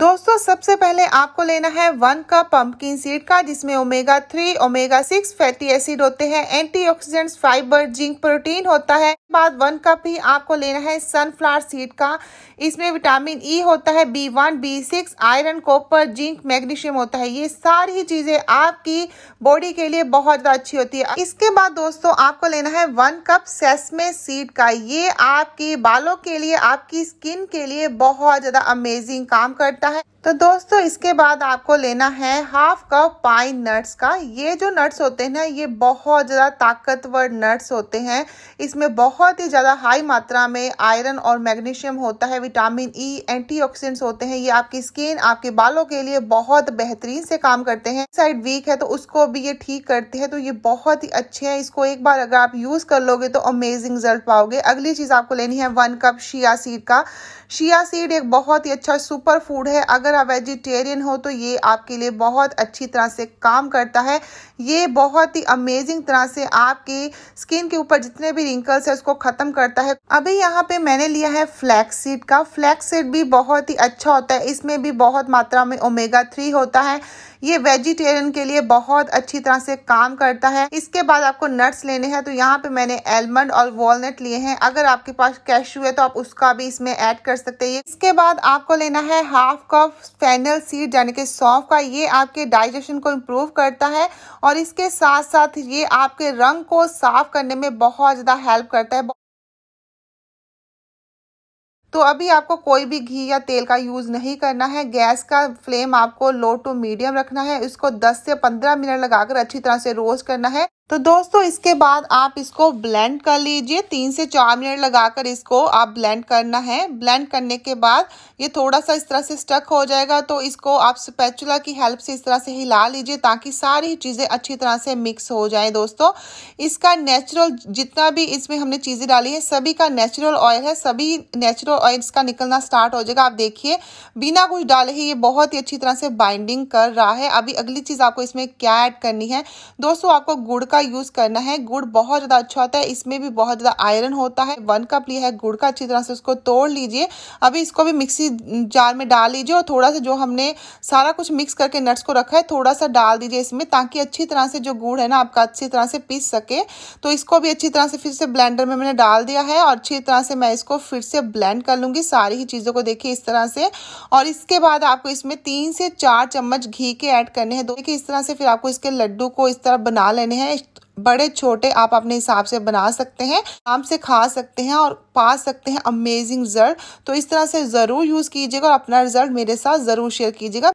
दोस्तों सबसे पहले आपको लेना है वन कप पम्पकिन सीड का जिसमें omega three omega six fatty acid होते हैं एंटीऑक्सीडेंट्स फाइबर जिंक प्रोटीन होता है बाद वन कप ही आपको लेना है सनफ्लावर सीड का इसमें विटामिन ई e होता है B one B six iron copper zinc magnesium होता है ये सारी चीजें आपकी बॉडी के लिए बहुत ज्यादा अच्छी होती है इसके बाद दोस्तों आपको लेना है वन कप सेसमे सीड का ये आपके बालों के लिए आपकी स्किन के लिए बहुत ज्यादा अमेजिंग काम कर सकता है तो दोस्तों इसके बाद आपको लेना है हाफ कप पाइन नट्स का ये जो नट्स होते हैं ना ये बहुत ज़्यादा ताकतवर नट्स होते हैं इसमें बहुत ही ज़्यादा हाई मात्रा में आयरन और मैग्नीशियम होता है विटामिन ई e, एंटीऑक्सीडेंट्स होते हैं ये आपकी स्किन आपके बालों के लिए बहुत बेहतरीन से काम करते हैं साइड वीक है तो उसको भी ये ठीक करते हैं तो ये बहुत ही अच्छे हैं इसको एक बार अगर आप यूज़ कर लोगे तो अमेजिंग रिजल्ट पाओगे अगली चीज़ आपको लेनी है वन कप शिया सीड का शिया सीड एक बहुत ही अच्छा सुपर फूड है है अगर आप वेजिटेरियन हो तो ये आपके लिए बहुत अच्छी तरह से काम करता है ये बहुत ही अमेजिंग तरह से आपके स्किन के ऊपर जितने भी रिंकल्स है उसको ख़त्म करता है अभी यहाँ पे मैंने लिया है फ्लैक्स सीड का फ्लैक्स सीड भी बहुत ही अच्छा होता है इसमें भी बहुत मात्रा में ओमेगा थ्री होता है ये वेजिटेरियन के लिए बहुत अच्छी तरह से काम करता है इसके बाद आपको नट्स लेने हैं तो यहाँ पे मैंने एलमंड और वॉलनट लिए हैं अगर आपके पास कैशू है तो आप उसका भी इसमें ऐड कर सकते हैं इसके बाद आपको लेना है हाफ कप फेनल सीड यानी कि सौंफ का ये आपके डाइजेशन को इम्प्रूव करता है और इसके साथ साथ ये आपके रंग को साफ करने में बहुत ज़्यादा हेल्प करता है तो अभी आपको कोई भी घी या तेल का यूज़ नहीं करना है गैस का फ्लेम आपको लो टू मीडियम रखना है इसको 10 से 15 मिनट लगाकर अच्छी तरह से रोस्ट करना है तो दोस्तों इसके बाद आप इसको ब्लेंड कर लीजिए तीन से चार मिनट लगाकर इसको आप ब्लेंड करना है ब्लेंड करने के बाद ये थोड़ा सा इस तरह से स्टक हो जाएगा तो इसको आप स्पैचुला की हेल्प से इस तरह से हिला लीजिए ताकि सारी चीज़ें अच्छी तरह से मिक्स हो जाए दोस्तों इसका नेचुरल जितना भी इसमें हमने चीज़ें डाली है सभी का नेचुरल ऑयल है सभी नेचुरल ऑयल का निकलना स्टार्ट हो जाएगा आप देखिए बिना कुछ डाले ही ये बहुत ही अच्छी तरह से बाइंडिंग कर रहा है अभी अगली चीज़ आपको इसमें क्या ऐड करनी है दोस्तों आपको गुड़ का का यूज करना है गुड़ बहुत ज्यादा अच्छा होता है इसमें भी बहुत ज्यादा आयरन होता है वन कप लिया है गुड़ का अच्छी तरह से उसको तोड़ लीजिए अभी इसको भी मिक्सी जार में डाल लीजिए और थोड़ा सा जो हमने सारा कुछ मिक्स करके नट्स को रखा है थोड़ा सा डाल दीजिए इसमें ताकि अच्छी तरह से जो गुड़ है ना आपका अच्छी तरह से पीस सके तो इसको भी अच्छी तरह से फिर से ब्लेंडर में मैंने डाल दिया है और अच्छी तरह से मैं इसको फिर से ब्लेंड कर लूंगी सारी ही चीज़ों को देखिए इस तरह से और इसके बाद आपको इसमें तीन से चार चम्मच घी के ऐड करने हैं दो देखिए इस तरह से फिर आपको इसके लड्डू को इस तरह बना लेने हैं बड़े छोटे आप अपने हिसाब से बना सकते हैं आराम से खा सकते हैं और पा सकते हैं अमेजिंग रिजल्ट तो इस तरह से ज़रूर यूज़ कीजिएगा और अपना रिजल्ट मेरे साथ ज़रूर शेयर कीजिएगा